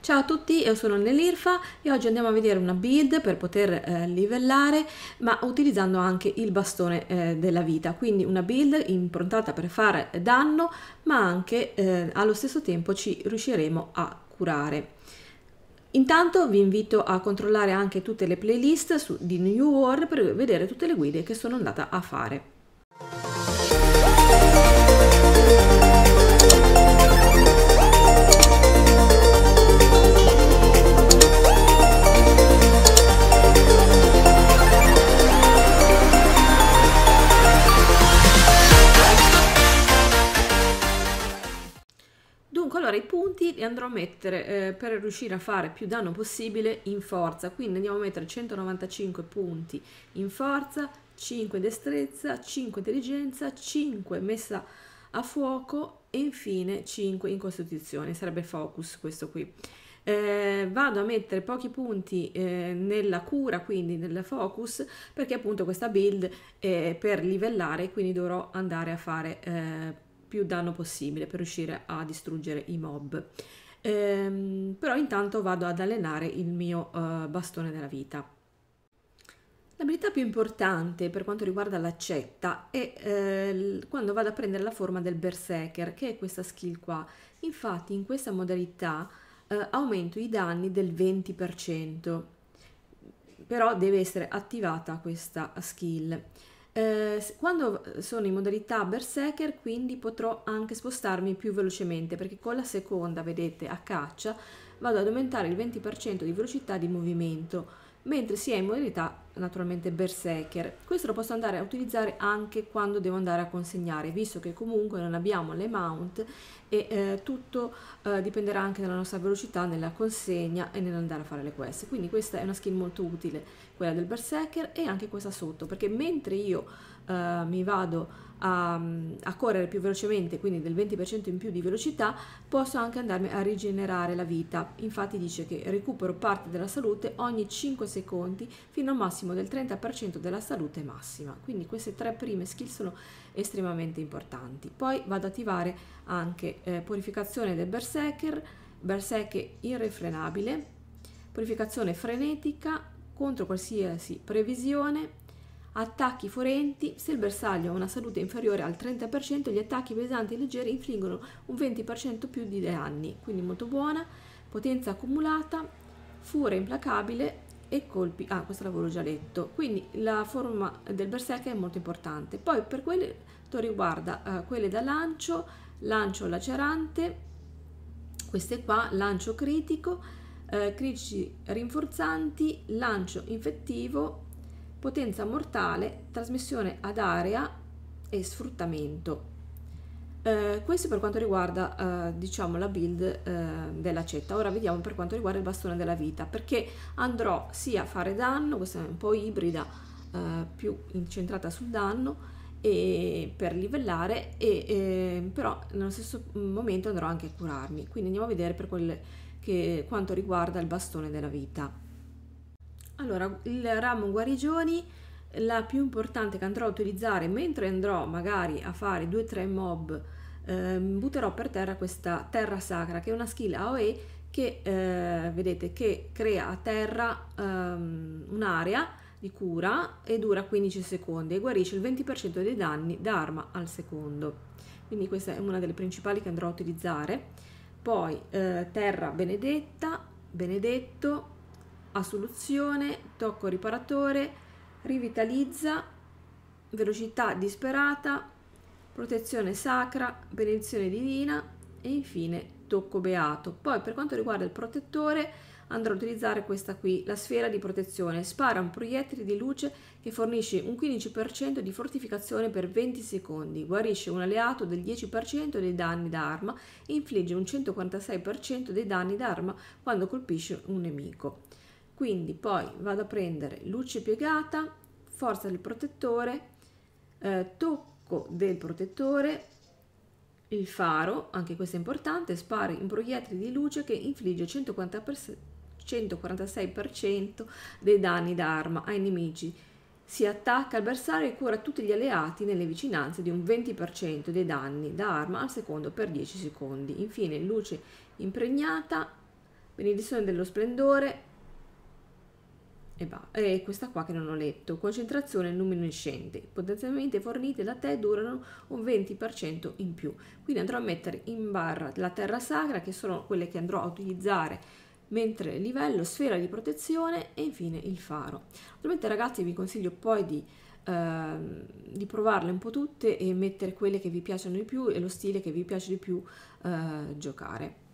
Ciao a tutti, io sono Nelirfa e oggi andiamo a vedere una build per poter eh, livellare ma utilizzando anche il bastone eh, della vita, quindi una build improntata per fare danno ma anche eh, allo stesso tempo ci riusciremo a curare. Intanto vi invito a controllare anche tutte le playlist su, di New World per vedere tutte le guide che sono andata a fare. li andrò a mettere eh, per riuscire a fare più danno possibile in forza quindi andiamo a mettere 195 punti in forza 5 destrezza 5 intelligenza 5 messa a fuoco e infine 5 in costituzione sarebbe focus questo qui eh, vado a mettere pochi punti eh, nella cura quindi nel focus perché appunto questa build è per livellare quindi dovrò andare a fare eh, più danno possibile per riuscire a distruggere i mob. Ehm, però intanto vado ad allenare il mio uh, bastone della vita. L'abilità più importante per quanto riguarda l'accetta è eh, quando vado a prendere la forma del berserker, che è questa skill qua. Infatti in questa modalità eh, aumento i danni del 20%, però deve essere attivata questa skill. Eh, quando sono in modalità berserker quindi potrò anche spostarmi più velocemente perché con la seconda, vedete, a caccia vado ad aumentare il 20% di velocità di movimento mentre si è in modalità naturalmente berserker. Questo lo posso andare a utilizzare anche quando devo andare a consegnare, visto che comunque non abbiamo le mount e eh, tutto eh, dipenderà anche dalla nostra velocità nella consegna e nell'andare a fare le quest. Quindi questa è una skin molto utile, quella del berserker e anche questa sotto, perché mentre io eh, mi vado a, a, correre più velocemente, quindi del 20% in più di velocità, posso anche andarmi a rigenerare la vita. Infatti dice che recupero parte della salute ogni 5 secondi fino al massimo del 30% della salute massima. Quindi queste tre prime skill sono estremamente importanti. Poi vado ad attivare anche eh, purificazione del berserker, berserker irrefrenabile, purificazione frenetica contro qualsiasi previsione, attacchi forenti, se il bersaglio ha una salute inferiore al 30%, gli attacchi pesanti e leggeri infliggono un 20% più di danni, quindi molto buona, potenza accumulata, fura implacabile e colpi, ah questo l'avevo già letto, quindi la forma del berserker è molto importante. Poi per quanto riguarda eh, quelle da lancio, lancio lacerante, queste qua, lancio critico, eh, critici rinforzanti, lancio infettivo, potenza mortale, trasmissione ad area e sfruttamento. Eh, questo per quanto riguarda eh, diciamo la build eh, della cetta ora vediamo per quanto riguarda il bastone della vita perché andrò sia a fare danno questa è un po' ibrida eh, più incentrata sul danno e per livellare e ehm, però nello stesso momento andrò anche a curarmi quindi andiamo a vedere per quel che quanto riguarda il bastone della vita allora, il ramo guarigioni, la più importante che andrò a utilizzare mentre andrò magari a fare 2-3 mob, eh, butterò per terra questa terra sacra che è una skill AOE che eh, vedete che crea a terra ehm, un'area di cura e dura 15 secondi e guarisce il 20% dei danni da arma al secondo. Quindi questa è una delle principali che andrò a utilizzare. Poi eh, terra benedetta, benedetto, a soluzione, tocco riparatore, rivitalizza, velocità disperata, protezione sacra, benedizione divina e infine tocco beato. Poi per quanto riguarda il protettore andrò a utilizzare questa qui, la sfera di protezione. Spara un proiettile di luce che fornisce un 15% di fortificazione per 20 secondi, guarisce un alleato del 10% dei danni d'arma e infligge un 146% dei danni d'arma quando colpisce un nemico quindi poi vado a prendere luce piegata forza del protettore eh, tocco del protettore il faro anche questo è importante sparo un proiettili di luce che infligge 150 146% dei danni d'arma ai nemici. Si attacca al bersaglio e cura tutti gli alleati nelle vicinanze di un 20% dei danni da arma al secondo per 10 secondi. Infine, luce impregnata, benedizione dello splendore, e, ba- e questa qua che non ho letto. Concentrazione luminescente. Potenzialmente fornite da te durano un 20% in più. Quindi andrò a mettere in barra la terra sacra, che sono quelle che andrò a utilizzare mentre livello, sfera di protezione e infine il faro. Ovviamente ragazzi vi consiglio poi di, ehm, di, provarle un po' tutte e mettere quelle che vi piacciono di più e lo stile che vi piace di più eh, giocare.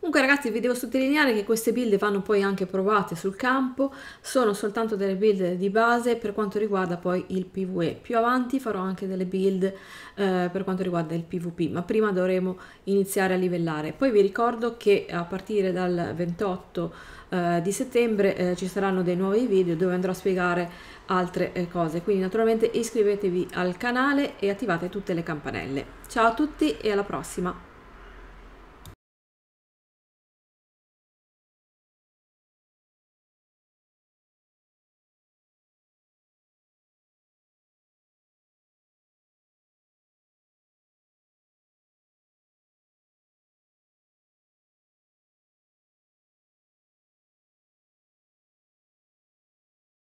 Comunque ragazzi vi devo sottolineare che queste build vanno poi anche provate sul campo, sono soltanto delle build di base per quanto riguarda poi il PvE. Più avanti farò anche delle build eh, per quanto riguarda il PvP, ma prima dovremo iniziare a livellare. Poi vi ricordo che a partire dal 28 eh, di settembre eh, ci saranno dei nuovi video dove andrò a spiegare altre eh, cose, quindi naturalmente iscrivetevi al canale e attivate tutte le campanelle. Ciao a tutti e alla prossima!